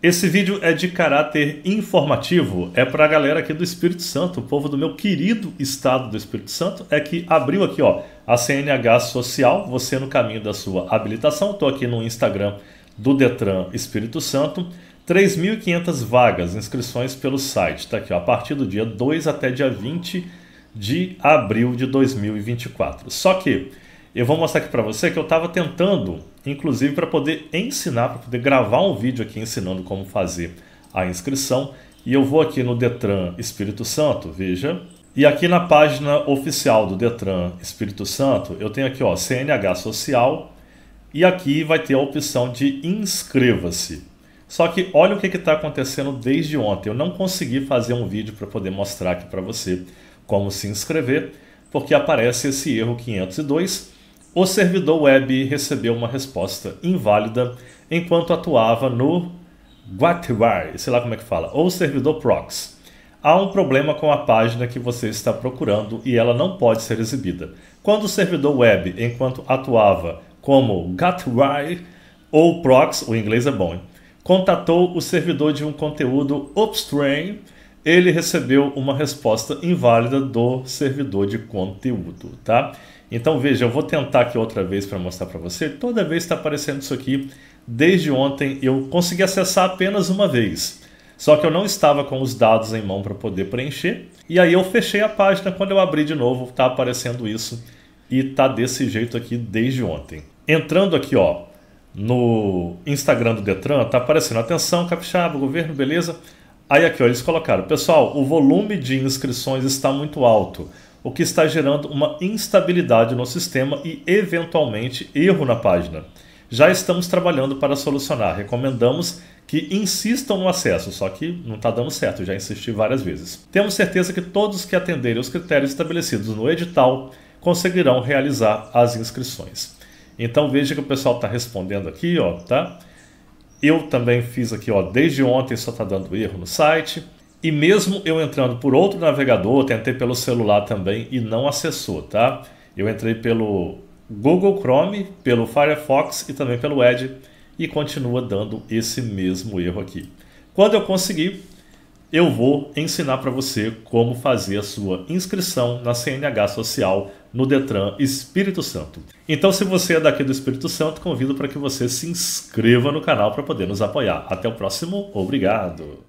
Esse vídeo é de caráter informativo, é para a galera aqui do Espírito Santo, o povo do meu querido estado do Espírito Santo, é que abriu aqui ó, a CNH Social, você no caminho da sua habilitação, estou aqui no Instagram do Detran Espírito Santo, 3.500 vagas, inscrições pelo site, está aqui ó, a partir do dia 2 até dia 20 de abril de 2024. Só que eu vou mostrar aqui para você que eu estava tentando inclusive para poder ensinar, para poder gravar um vídeo aqui ensinando como fazer a inscrição. E eu vou aqui no Detran Espírito Santo, veja. E aqui na página oficial do Detran Espírito Santo, eu tenho aqui, ó, CNH Social, e aqui vai ter a opção de inscreva-se. Só que olha o que está acontecendo desde ontem. Eu não consegui fazer um vídeo para poder mostrar aqui para você como se inscrever, porque aparece esse erro 502 o servidor web recebeu uma resposta inválida enquanto atuava no Guatwire, sei lá como é que fala, ou servidor proxy. Há um problema com a página que você está procurando e ela não pode ser exibida. Quando o servidor web, enquanto atuava como Guatwire ou proxy, o inglês é bom, hein? contatou o servidor de um conteúdo upstream ele recebeu uma resposta inválida do servidor de conteúdo, tá? Então veja, eu vou tentar aqui outra vez para mostrar para você. Toda vez está aparecendo isso aqui. Desde ontem eu consegui acessar apenas uma vez. Só que eu não estava com os dados em mão para poder preencher. E aí eu fechei a página. Quando eu abri de novo, está aparecendo isso. E está desse jeito aqui desde ontem. Entrando aqui, ó, no Instagram do Detran, está aparecendo atenção, capixaba, governo, beleza? Aí aqui, ó, eles colocaram, pessoal, o volume de inscrições está muito alto, o que está gerando uma instabilidade no sistema e eventualmente erro na página. Já estamos trabalhando para solucionar. Recomendamos que insistam no acesso, só que não está dando certo, já insisti várias vezes. Temos certeza que todos que atenderem os critérios estabelecidos no edital conseguirão realizar as inscrições. Então veja que o pessoal está respondendo aqui, ó, tá? Eu também fiz aqui, ó, desde ontem só está dando erro no site. E mesmo eu entrando por outro navegador, tentei pelo celular também e não acessou, tá? Eu entrei pelo Google Chrome, pelo Firefox e também pelo Edge e continua dando esse mesmo erro aqui. Quando eu consegui, eu vou ensinar para você como fazer a sua inscrição na CNH Social no Detran Espírito Santo. Então, se você é daqui do Espírito Santo, convido para que você se inscreva no canal para poder nos apoiar. Até o próximo, obrigado!